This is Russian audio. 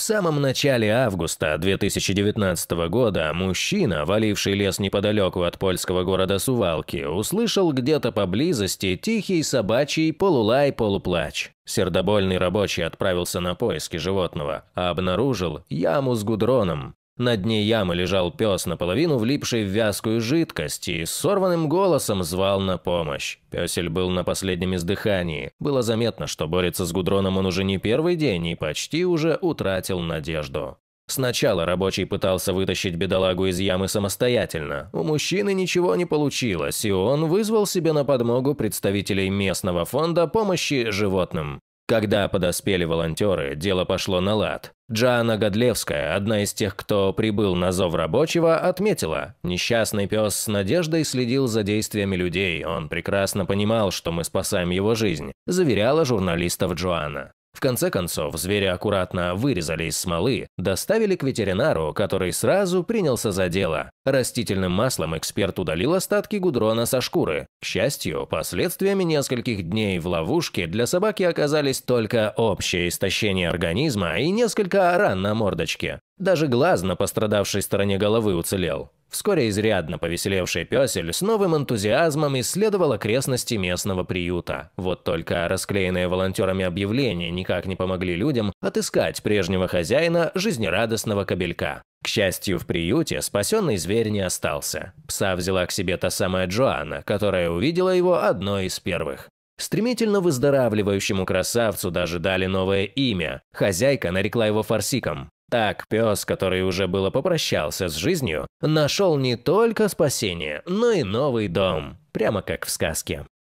В самом начале августа 2019 года мужчина, валивший лес неподалеку от польского города Сувалки, услышал где-то поблизости тихий собачий полулай-полуплач. Сердобольный рабочий отправился на поиски животного, а обнаружил яму с гудроном. На дне ямы лежал пес, наполовину влипший в вязкую жидкость, и сорванным голосом звал на помощь. Песель был на последнем издыхании. Было заметно, что борется с Гудроном он уже не первый день и почти уже утратил надежду. Сначала рабочий пытался вытащить бедолагу из ямы самостоятельно. У мужчины ничего не получилось, и он вызвал себе на подмогу представителей местного фонда помощи животным. Когда подоспели волонтеры, дело пошло на лад. Джана Годлевская, одна из тех, кто прибыл на зов рабочего, отметила, несчастный пес с надеждой следил за действиями людей, он прекрасно понимал, что мы спасаем его жизнь, заверяла журналистов Джоанна. В конце концов, зверя аккуратно вырезали из смолы, доставили к ветеринару, который сразу принялся за дело. Растительным маслом эксперт удалил остатки гудрона со шкуры. К счастью, последствиями нескольких дней в ловушке для собаки оказались только общее истощение организма и несколько ран на мордочке. Даже глаз на пострадавшей стороне головы уцелел. Вскоре изрядно повеселевший песель с новым энтузиазмом исследовал окрестности местного приюта. Вот только расклеенные волонтерами объявления никак не помогли людям отыскать прежнего хозяина жизнерадостного кобелька. К счастью, в приюте спасенный зверь не остался. Пса взяла к себе та самая Джоанна, которая увидела его одной из первых. Стремительно выздоравливающему красавцу даже дали новое имя. Хозяйка нарекла его Фарсиком. Так пес, который уже было попрощался с жизнью, нашел не только спасение, но и новый дом, прямо как в сказке.